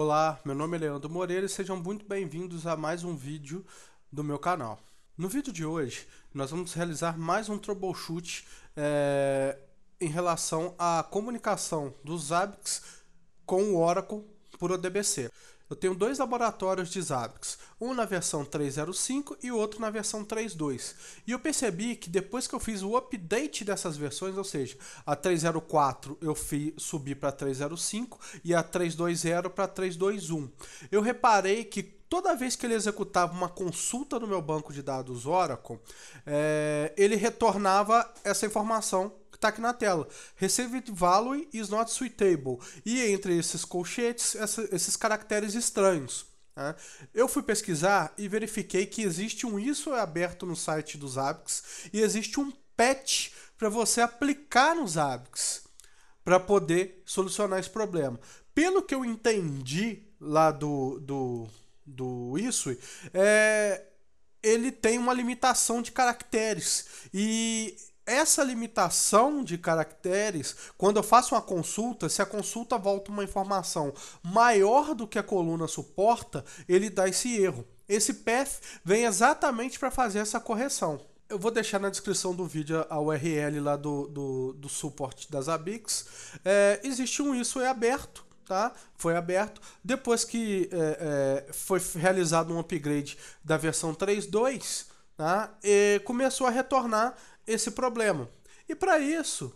Olá, meu nome é Leandro Moreira e sejam muito bem-vindos a mais um vídeo do meu canal. No vídeo de hoje, nós vamos realizar mais um troubleshoot é, em relação à comunicação do Zabbix com o Oracle por ODBC. Eu tenho dois laboratórios de Zabbix, um na versão 3.05 e o outro na versão 3.2. E eu percebi que depois que eu fiz o update dessas versões, ou seja, a 3.04 eu fui subi para 3.05 e a 3.20 para 3.21, eu reparei que toda vez que ele executava uma consulta no meu banco de dados Oracle, é, ele retornava essa informação tá aqui na tela. Received value is not suitable. E entre esses colchetes, essa, esses caracteres estranhos. Né? Eu fui pesquisar e verifiquei que existe um isso é aberto no site dos Abix e existe um patch para você aplicar nos Abix para poder solucionar esse problema. Pelo que eu entendi lá do, do, do isso, é, ele tem uma limitação de caracteres. E essa limitação de caracteres, quando eu faço uma consulta, se a consulta volta uma informação maior do que a coluna suporta, ele dá esse erro. Esse path vem exatamente para fazer essa correção. Eu vou deixar na descrição do vídeo a URL lá do, do, do suporte das ABIX. É, existe um isso é aberto, tá? Foi aberto. Depois que é, é, foi realizado um upgrade da versão 3.2, tá? E começou a retornar esse problema. E para isso,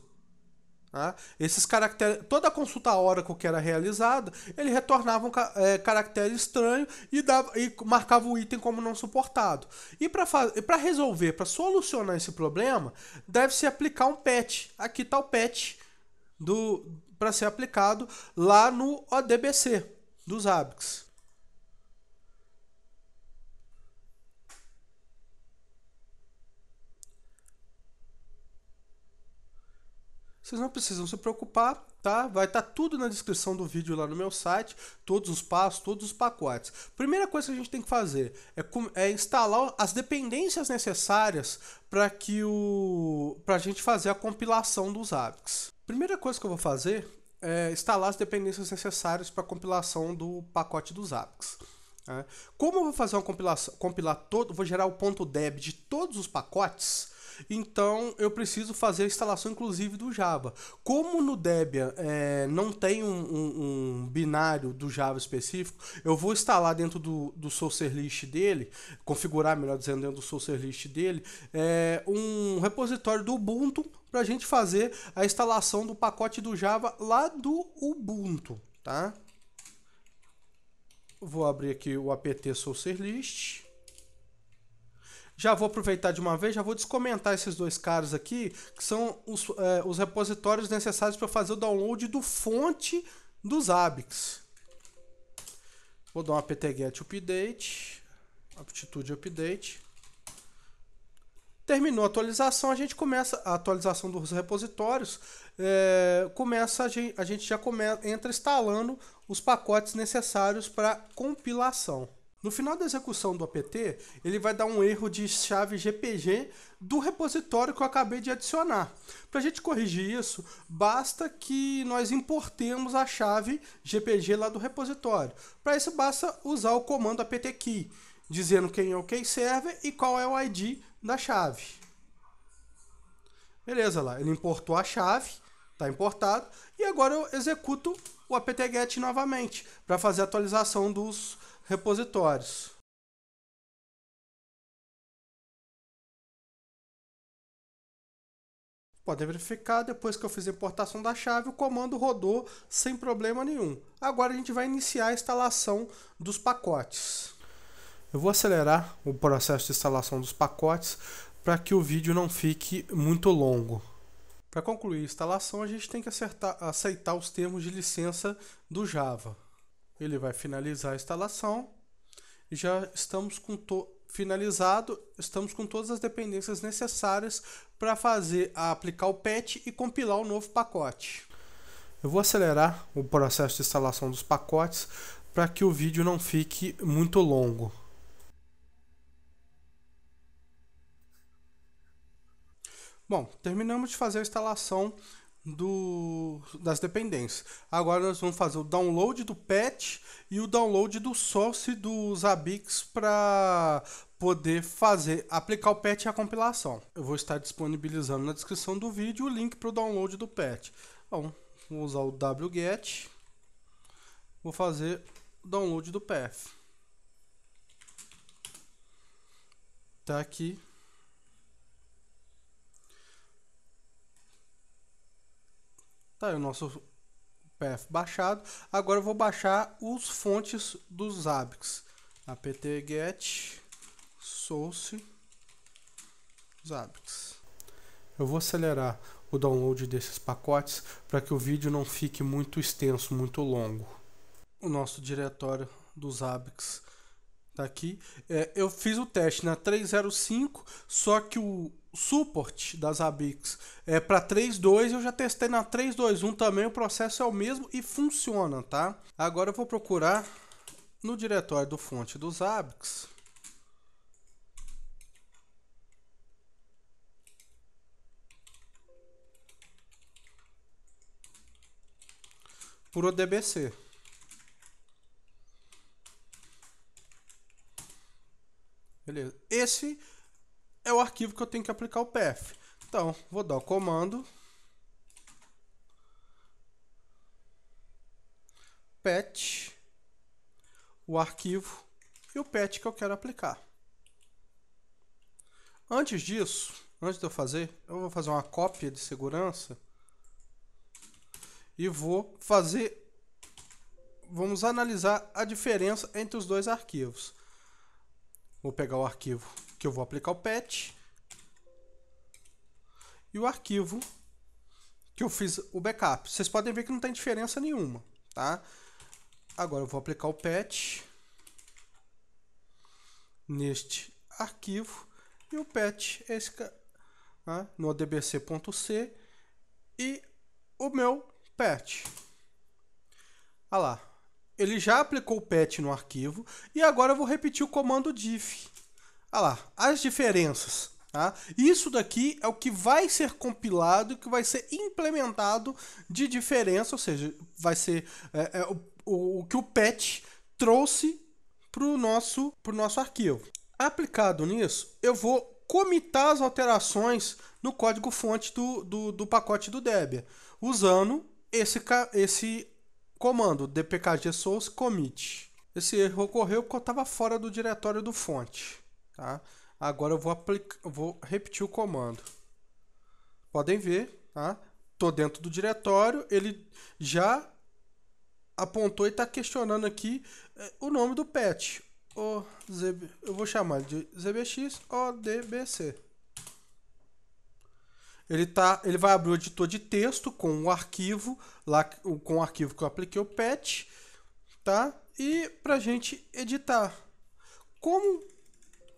né, esses caracteres, toda a consulta Oracle que era realizada, ele retornava um é, caractere estranho e, dava, e marcava o item como não suportado. E para resolver, para solucionar esse problema, deve-se aplicar um patch. Aqui está o patch para ser aplicado lá no ODBC dos ABICS. Vocês não precisam se preocupar, tá? Vai estar tá tudo na descrição do vídeo lá no meu site, todos os passos, todos os pacotes. Primeira coisa que a gente tem que fazer é, é instalar as dependências necessárias para que o para a gente fazer a compilação dos apps. Primeira coisa que eu vou fazer é instalar as dependências necessárias para a compilação do pacote dos apps. Tá? Como eu vou fazer uma compilação, compilar todo, vou gerar o ponto .deb de todos os pacotes, então eu preciso fazer a instalação, inclusive, do Java. Como no Debian é, não tem um, um, um, binário do Java específico, eu vou instalar dentro do, do SourceList dele, configurar, melhor dizendo, dentro do SourceList dele, é, um repositório do Ubuntu para a gente fazer a instalação do pacote do Java lá do Ubuntu, tá? Vou abrir aqui o apt SourceList já vou aproveitar de uma vez, já vou descomentar esses dois caras aqui, que são os, é, os repositórios necessários para fazer o download do fonte dos ABIX. Vou dar uma get update, aptitude update. Terminou a atualização, a gente começa a atualização dos repositórios. É, começa a gente, a gente já começa, entra instalando os pacotes necessários para compilação. No final da execução do apt, ele vai dar um erro de chave GPG do repositório que eu acabei de adicionar. Para a gente corrigir isso, basta que nós importemos a chave GPG lá do repositório. Para isso, basta usar o comando aptkey, dizendo quem é o quem serve e qual é o ID da chave. Beleza lá, ele importou a chave, está importado, e agora eu executo o apt-get novamente para fazer a atualização dos repositórios. Podem verificar, depois que eu fiz a importação da chave, o comando rodou sem problema nenhum. Agora a gente vai iniciar a instalação dos pacotes. Eu vou acelerar o processo de instalação dos pacotes para que o vídeo não fique muito longo. Para concluir a instalação, a gente tem que acertar, aceitar os termos de licença do Java. Ele vai finalizar a instalação. E já estamos com finalizado, estamos com todas as dependências necessárias para fazer a aplicar o patch e compilar o novo pacote. Eu vou acelerar o processo de instalação dos pacotes para que o vídeo não fique muito longo. Bom, terminamos de fazer a instalação do, das dependências. Agora nós vamos fazer o download do patch e o download do source do Zabbix para poder fazer, aplicar o patch e a compilação. Eu vou estar disponibilizando na descrição do vídeo o link para o download do patch. Bom, vou usar o wget, vou fazer o download do path. Tá aqui Tá aí o nosso path baixado. Agora eu vou baixar os fontes dos ABICs. apt-get source ABICs. Eu vou acelerar o download desses pacotes para que o vídeo não fique muito extenso, muito longo. O nosso diretório dos ABICs está aqui. É, eu fiz o teste na 305, só que o suporte das ABIX é, para 3.2, eu já testei na 3.2.1 também, o processo é o mesmo e funciona, tá? Agora eu vou procurar no diretório do fonte dos ABIX. Por ODBC. Beleza. Esse é o arquivo que eu tenho que aplicar o path. Então, vou dar o comando patch o arquivo e o patch que eu quero aplicar. Antes disso, antes de eu fazer, eu vou fazer uma cópia de segurança e vou fazer vamos analisar a diferença entre os dois arquivos. Vou pegar o arquivo que eu vou aplicar o patch e o arquivo que eu fiz o backup. Vocês podem ver que não tem diferença nenhuma, tá? Agora eu vou aplicar o patch neste arquivo e o patch é esse né, no adbc.c e o meu patch. Olha ah lá, ele já aplicou o patch no arquivo e agora eu vou repetir o comando diff Olha lá, as diferenças. Tá? Isso daqui é o que vai ser compilado, que vai ser implementado de diferença, ou seja, vai ser é, é, o, o, o, que o patch trouxe para o nosso, pro nosso arquivo. Aplicado nisso, eu vou comitar as alterações no código-fonte do, do, do, pacote do Debian, usando esse, esse comando dpkg source commit. Esse erro ocorreu porque eu estava fora do diretório do fonte tá? Agora eu vou, aplicar, vou repetir o comando. Podem ver, tá? Tô dentro do diretório, ele já apontou e está questionando aqui é, o nome do pet. O ZB, eu vou chamar de ZBX ODBC. Ele, tá, ele vai abrir o editor de texto com o arquivo, lá, com o arquivo que eu apliquei o pet, tá? E pra gente editar. Como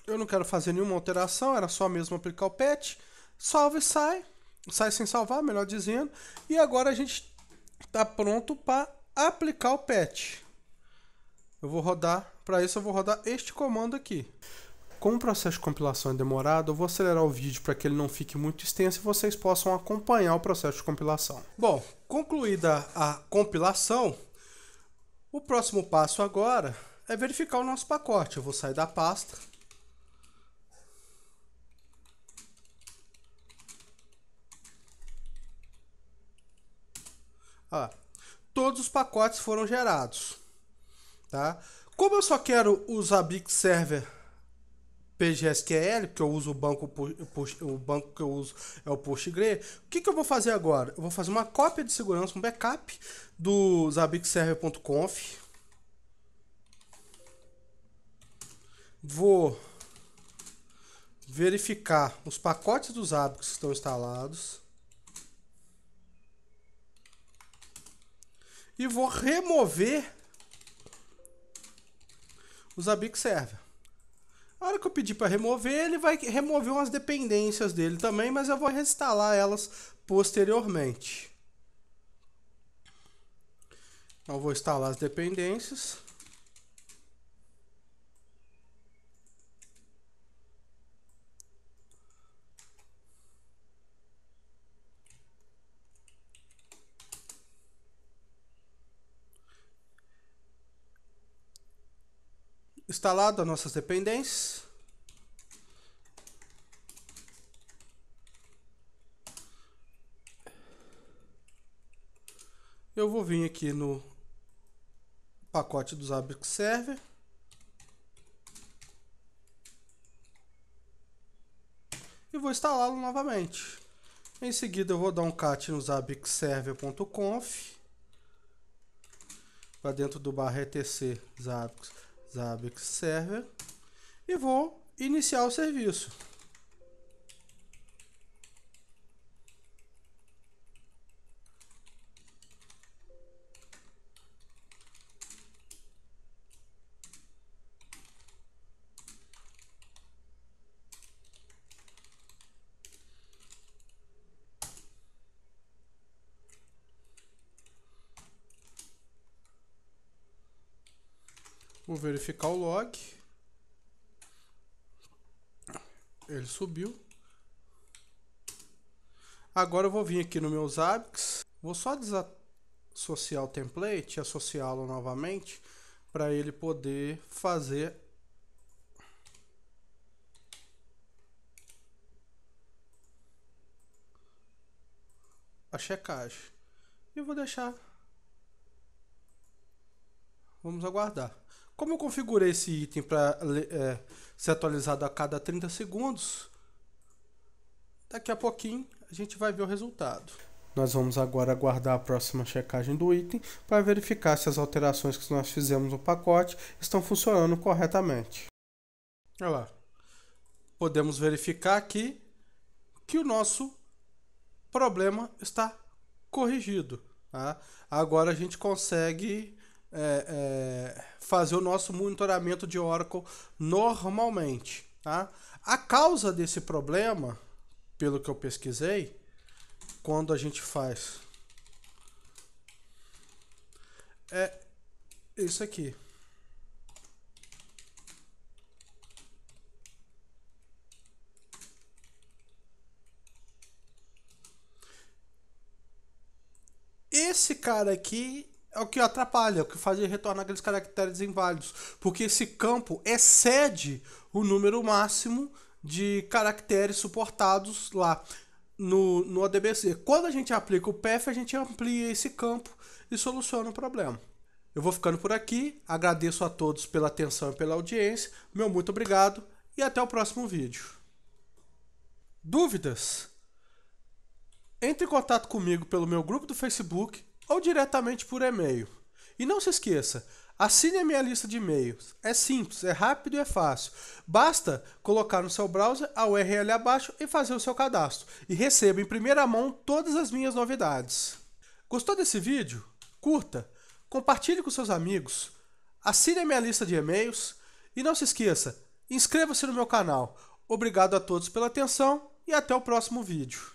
eu não quero fazer nenhuma alteração, era só mesmo aplicar o patch. Salva e sai. Sai sem salvar, melhor dizendo. E agora a gente está pronto para aplicar o patch. Eu vou rodar, para isso eu vou rodar este comando aqui. Como o processo de compilação é demorado, eu vou acelerar o vídeo para que ele não fique muito extenso e vocês possam acompanhar o processo de compilação. Bom, concluída a compilação, o próximo passo agora é verificar o nosso pacote. Eu vou sair da pasta Todos os pacotes foram gerados. Tá? Como eu só quero usar Big Server PGSQL, porque eu uso o banco, o banco que eu uso é o Postgre. o que, que eu vou fazer agora? Eu vou fazer uma cópia de segurança, um backup do zabixserver.conf. Vou verificar os pacotes dos hábitos que estão instalados. e vou remover o Zabbix Server. A hora que eu pedir para remover, ele vai remover umas dependências dele também, mas eu vou reinstalar elas posteriormente. Então, vou instalar as dependências. instalado as nossas dependências. Eu vou vir aqui no pacote do Zabbix Server. E vou instalá-lo novamente. Em seguida eu vou dar um cat no zabbixserver.conf para dentro do barra etc zabbix zabbix server e vou iniciar o serviço. Vou verificar o log. Ele subiu. Agora eu vou vir aqui no meu Zabbix. Vou só desassociar o template associá-lo novamente para ele poder fazer a checagem. E vou deixar. Vamos aguardar. Como eu configurei esse item para é, ser atualizado a cada 30 segundos, daqui a pouquinho a gente vai ver o resultado. Nós vamos agora aguardar a próxima checagem do item para verificar se as alterações que nós fizemos no pacote estão funcionando corretamente. Olha lá. Podemos verificar aqui que o nosso problema está corrigido. Tá? Agora a gente consegue é, é, fazer o nosso monitoramento de Oracle normalmente. Tá? A causa desse problema, pelo que eu pesquisei, quando a gente faz é isso aqui. Esse cara aqui é o que atrapalha, é o que faz ele retornar aqueles caracteres inválidos. Porque esse campo excede o número máximo de caracteres suportados lá no, no ADBC. Quando a gente aplica o PEF, a gente amplia esse campo e soluciona o problema. Eu vou ficando por aqui, agradeço a todos pela atenção e pela audiência, meu muito obrigado e até o próximo vídeo. Dúvidas? Entre em contato comigo pelo meu grupo do Facebook ou diretamente por e-mail. E não se esqueça, assine a minha lista de e-mails. É simples, é rápido e é fácil. Basta colocar no seu browser a URL abaixo e fazer o seu cadastro. E receba em primeira mão todas as minhas novidades. Gostou desse vídeo? Curta, compartilhe com seus amigos, assine a minha lista de e-mails e não se esqueça, inscreva-se no meu canal. Obrigado a todos pela atenção e até o próximo vídeo.